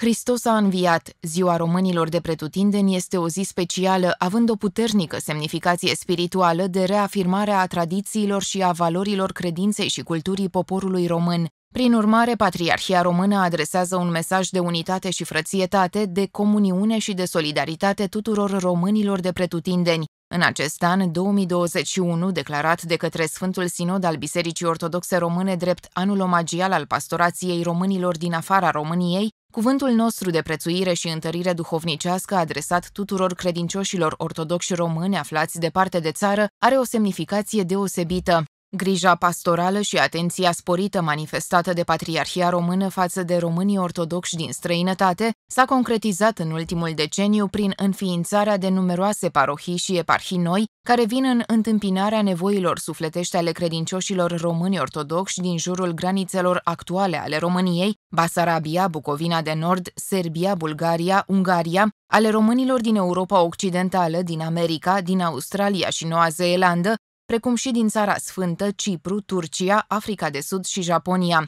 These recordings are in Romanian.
Hristos a înviat. Ziua românilor de pretutindeni este o zi specială, având o puternică semnificație spirituală de reafirmare a tradițiilor și a valorilor credinței și culturii poporului român. Prin urmare, Patriarhia Română adresează un mesaj de unitate și frățietate, de comuniune și de solidaritate tuturor românilor de pretutindeni. În acest an, 2021, declarat de către Sfântul Sinod al Bisericii Ortodoxe Române drept anul omagial al pastorației românilor din afara României, Cuvântul nostru de prețuire și întărire duhovnicească adresat tuturor credincioșilor ortodoxi români aflați departe de țară are o semnificație deosebită. Grija pastorală și atenția sporită manifestată de Patriarhia Română față de românii ortodoxi din străinătate s-a concretizat în ultimul deceniu prin înființarea de numeroase parohii și eparhii noi, care vin în întâmpinarea nevoilor sufletești ale credincioșilor români ortodoxi din jurul granițelor actuale ale României, Basarabia, Bucovina de Nord, Serbia, Bulgaria, Ungaria, ale românilor din Europa Occidentală, din America, din Australia și Noua Zeelandă, precum și din Țara Sfântă, Cipru, Turcia, Africa de Sud și Japonia.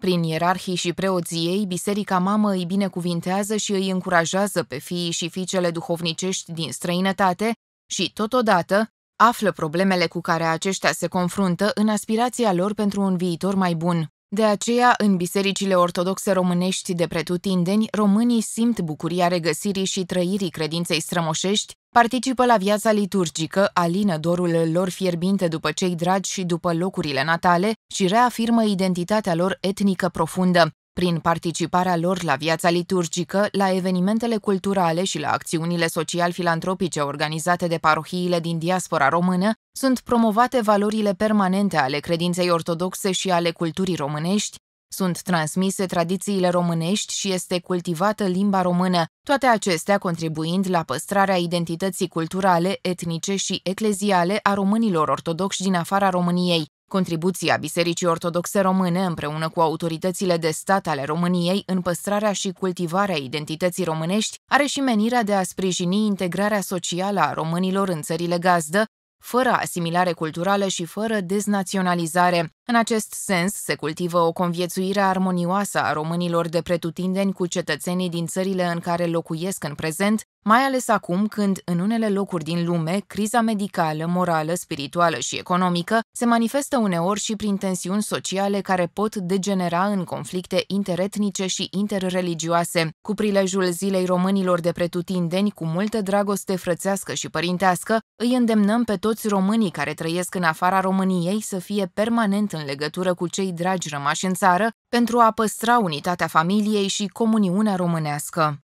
Prin ierarhii și preoției, Biserica Mamă îi binecuvintează și îi încurajează pe fiii și fiicele duhovnicești din străinătate și, totodată, află problemele cu care aceștia se confruntă în aspirația lor pentru un viitor mai bun. De aceea, în bisericile ortodoxe românești de pretutindeni, românii simt bucuria regăsirii și trăirii credinței strămoșești, participă la viața liturgică, alină dorul lor fierbinte după cei dragi și după locurile natale și reafirmă identitatea lor etnică profundă. Prin participarea lor la viața liturgică, la evenimentele culturale și la acțiunile social-filantropice organizate de parohiile din diaspora română, sunt promovate valorile permanente ale credinței ortodoxe și ale culturii românești, sunt transmise tradițiile românești și este cultivată limba română, toate acestea contribuind la păstrarea identității culturale, etnice și ecleziale a românilor ortodoxi din afara României, Contribuția Bisericii Ortodoxe Române împreună cu autoritățile de stat ale României în păstrarea și cultivarea identității românești are și menirea de a sprijini integrarea socială a românilor în țările gazdă, fără asimilare culturală și fără deznaționalizare, în acest sens, se cultivă o conviețuire armonioasă a românilor de pretutindeni cu cetățenii din țările în care locuiesc în prezent, mai ales acum când, în unele locuri din lume, criza medicală, morală, spirituală și economică se manifestă uneori și prin tensiuni sociale care pot degenera în conflicte interetnice și interreligioase. Cu prilejul Zilei Românilor de Pretutindeni, cu multă dragoste frățească și părintească, îi îndemnăm pe toți românii care trăiesc în afara României să fie permanent în legătură cu cei dragi rămași în țară pentru a păstra unitatea familiei și comuniunea românească.